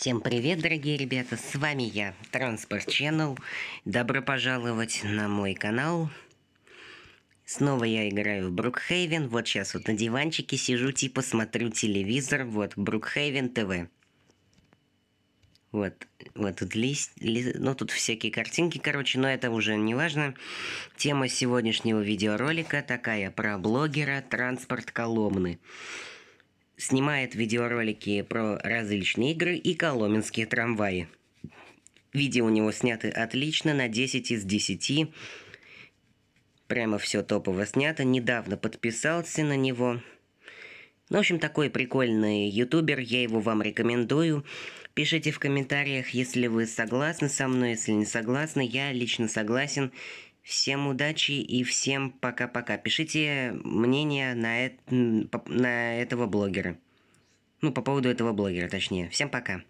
Всем привет, дорогие ребята, с вами я, Транспорт Channel. Добро пожаловать на мой канал. Снова я играю в Брукхейвен. Вот сейчас вот на диванчике сижу, типа смотрю телевизор. Вот, Брукхейвен ТВ. Вот, вот тут лист, ли, ну тут всякие картинки, короче, но это уже не важно. Тема сегодняшнего видеоролика такая про блогера Транспорт Коломны снимает видеоролики про различные игры и коломенские трамваи. Видео у него сняты отлично, на 10 из 10. Прямо все топово снято, недавно подписался на него. Ну, в общем, такой прикольный ютубер, я его вам рекомендую. Пишите в комментариях, если вы согласны со мной, если не согласны. Я лично согласен, Всем удачи и всем пока-пока. Пишите мнение на, это на этого блогера. Ну, по поводу этого блогера, точнее. Всем пока.